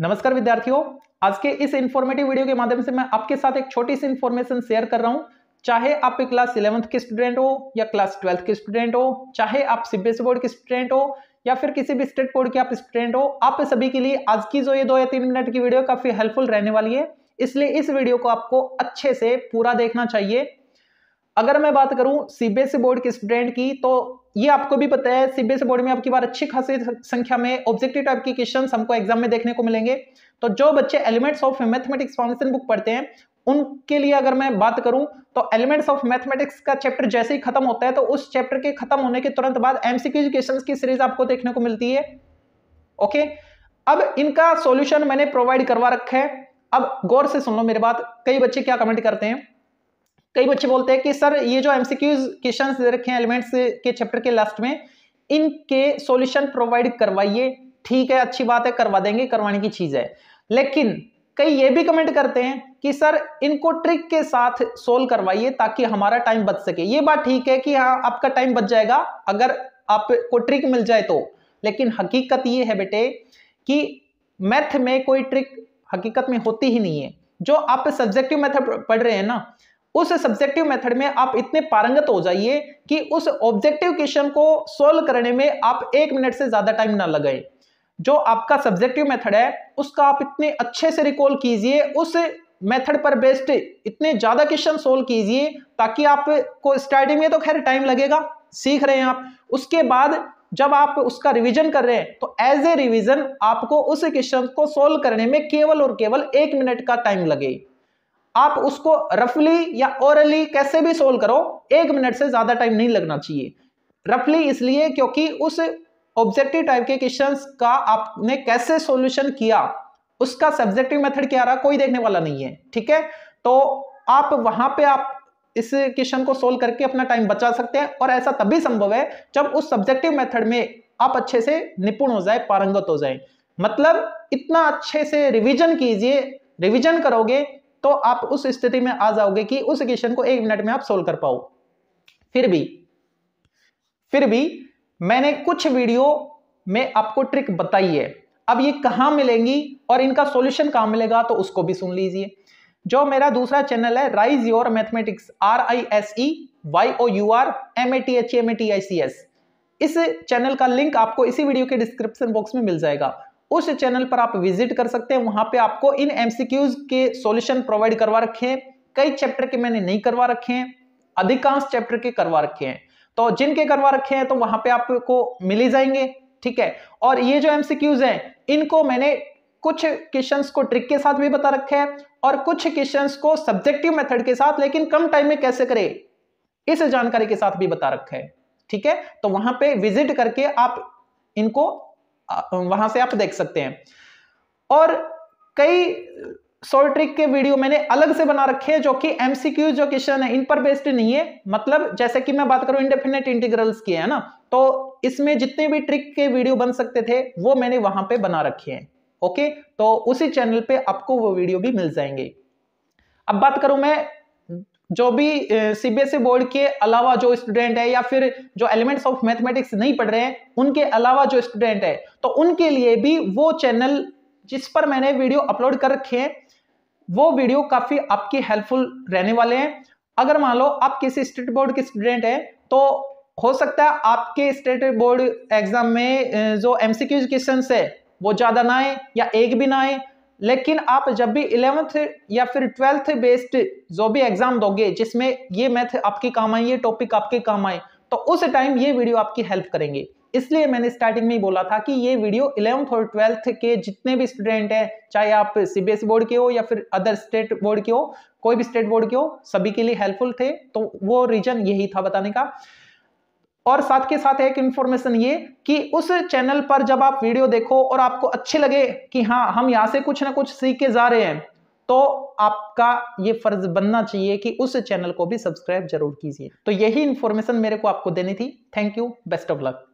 नमस्कार विद्यार्थियों आज के इस इन्फॉर्मेटिव वीडियो के माध्यम से मैं आपके साथ एक छोटी सी इन्फॉर्मेशन शेयर कर रहा हूं चाहे आप क्लास इलेवंथ के स्टूडेंट हो या क्लास ट्वेल्थ के स्टूडेंट हो चाहे आप सीबीएसई बोर्ड के स्टूडेंट हो या फिर किसी भी स्टेट बोर्ड के आप स्टूडेंट हो आप सभी के लिए आज की जो ये दो या तीन मिनट की वीडियो काफी हेल्पफुल रहने वाली है इसलिए इस वीडियो को आपको अच्छे से पूरा देखना चाहिए अगर मैं बात करूं सीबीएसई बोर्ड के स्टूडेंट की तो ये आपको भी पता है सीबीएसई बोर्ड e में आपकी बार अच्छी खासी संख्या में ऑब्जेक्टिव टाइप के क्वेश्चन हमको एग्जाम में देखने को मिलेंगे तो जो बच्चे elements of mathematics foundation book पढ़ते हैं उनके लिए अगर मैं बात करूं तो एलिमेंट्स ऑफ मैथमेटिक्स का चैप्टर जैसे ही खत्म होता है तो उस चैप्टर के खत्म होने के तुरंत बाद एमसीक्यू क्वेश्चंस की सीरीज आपको देखने को मिलती है ओके अब इनका सॉल्यूशन मैंने प्रोवाइड करवा रखा है अब गौर से सुन लो मेरी बात कई बच्चे क्या कमेंट करते हैं कई बच्चे बोलते हैं कि सर ये जो एमसीक्यूज क्वेश्चन दे रखे हैं एलिमेंट्स के चैप्टर के लास्ट में इनके सॉल्यूशन प्रोवाइड करवाइए ठीक है अच्छी बात है करवा देंगे करवाने की चीज़ है लेकिन कई ये भी कमेंट करते हैं कि सर इनको ट्रिक के साथ सोल्व करवाइए ताकि हमारा टाइम बच सके ये बात ठीक है कि हाँ आपका टाइम बच जाएगा अगर आपको ट्रिक मिल जाए तो लेकिन हकीकत ये है बेटे कि मैथ में कोई ट्रिक हकीकत में होती ही नहीं है जो आप सब्जेक्टिव मेथड पढ़ रहे हैं ना उस सब्जेक्टिव मेथड में आप इतने पारंगत हो जाइए कि उस ऑब्जेक्टिव क्वेश्चन को सोल्व करने में आप एक मिनट से ज्यादा टाइम ना लगाए जो आपका सब्जेक्टिव मेथड है उसका आप इतने अच्छे से रिकॉल कीजिए उस मेथड पर बेस्ड इतने ज्यादा क्वेश्चन सोल्व कीजिए ताकि आपको स्टार्टिंग में तो खैर टाइम लगेगा सीख रहे हैं आप उसके बाद जब आप उसका रिवीजन कर रहे हैं तो एज ए रिवीजन आपको उस क्वेश्चन को सोल्व करने में केवल और केवल एक मिनट का टाइम लगे आप उसको रफली या ओरली कैसे भी सोल्व करो एक मिनट से ज़्यादा टाइम नहीं लगना चाहिए रफली इसलिए क्योंकि उस ऑब्जेक्टिव टाइप के क्वेश्चन का आपने कैसे सोल्यूशन किया उसका सब्जेक्टिव मेथड क्या रहा कोई देखने वाला नहीं है ठीक है तो आप वहां पे आप इस क्वेश्चन को सोल्व करके अपना टाइम बचा सकते हैं और ऐसा तभी संभव है जब उस सब्जेक्टिव मेथड में आप अच्छे से निपुण हो जाए पारंगत हो जाए मतलब इतना अच्छे से रिविजन कीजिए रिविजन करोगे तो आप उस स्थिति में आ जाओगे कि उस क्वेश्चन को एक मिनट में आप सोल्व कर पाओ फिर भी फिर भी मैंने कुछ वीडियो में आपको ट्रिक बताई है अब ये कहां मिलेंगी और इनका सॉल्यूशन कहां मिलेगा तो उसको भी सुन लीजिए जो मेरा दूसरा चैनल है rise your mathematics R I S E Y O U R M A T H M A T I C S इस चैनल का लिंक आपको इसी वीडियो के डिस्क्रिप्शन बॉक्स में मिल जाएगा उस चैनल पर आप विजिट कर सकते हैं वहां पे आपको इन एमसीक्यूज के सॉल्यूशन प्रोवाइड करवा रखे हैं कई चैप्टर के मैंने नहीं करवा रखे हैं अधिकांश चैप्टर के करवा रखे हैं तो जिनके करवा रखे हैं तो वहां पे आपको मिल ही जाएंगे ठीक है और ये जो एमसीक्यूज हैं इनको मैंने कुछ क्वेश्चन को ट्रिक के साथ भी बता रखे हैं और कुछ क्वेश्चन को सब्जेक्टिव मेथड के साथ लेकिन कम टाइम में कैसे करे इस जानकारी के साथ भी बता रखे है ठीक है तो वहां पर विजिट करके आप इनको वहां से आप देख सकते हैं और कई सोल ट्रिक के वीडियो मैंने अलग से बना रखे हैं जो कि एमसीक्यू जो क्वेश्चन है इन पर बेस्ड नहीं है मतलब जैसे कि मैं बात करूं इंडेफिनेट इंटीग्रल्स की है ना तो इसमें जितने भी ट्रिक के वीडियो बन सकते थे वो मैंने वहां पे बना रखे हैं ओके तो उसी चैनल पे आपको वो वीडियो भी मिल जाएंगे अब बात करूं मैं जो भी सीबीएसई e बोर्ड के अलावा जो स्टूडेंट है या फिर जो एलिमेंट्स ऑफ मैथमेटिक्स नहीं पढ़ रहे हैं उनके अलावा जो स्टूडेंट है तो उनके लिए भी वो चैनल जिस पर मैंने वीडियो अपलोड कर रखे हैं वो वीडियो काफ़ी आपकी हेल्पफुल रहने वाले हैं अगर मान लो आप किसी स्टेट बोर्ड के स्टूडेंट हैं तो हो सकता है आपके स्टेट बोर्ड एग्जाम में जो एमसीक्यू क्वेश्चन है वो ज़्यादा ना आए या एक भी ना आए लेकिन आप जब भी इलेवंथ या फिर ट्वेल्थ बेस्ड जो भी एग्जाम दोगे जिसमें ये मैथ आपके काम आए ये टॉपिक आपके काम आए तो उस टाइम ये वीडियो आपकी हेल्प करेंगे इसलिए मैंने स्टार्टिंग में ही बोला था कि ये वीडियो इलेवंथ और ट्वेल्थ के जितने भी स्टूडेंट हैं चाहे आप सीबीएसई बोर्ड e के हो या फिर अदर स्टेट बोर्ड के हो कोई भी स्टेट बोर्ड के हो सभी के लिए हेल्पफुल थे तो वो रीजन यही था बताने का और साथ के साथ एक इंफॉर्मेशन ये कि उस चैनल पर जब आप वीडियो देखो और आपको अच्छे लगे कि हाँ हम यहाँ से कुछ ना कुछ सीख के जा रहे हैं तो आपका ये फर्ज बनना चाहिए कि उस चैनल को भी सब्सक्राइब जरूर कीजिए तो यही इंफॉर्मेशन मेरे को आपको देनी थी thank you best of luck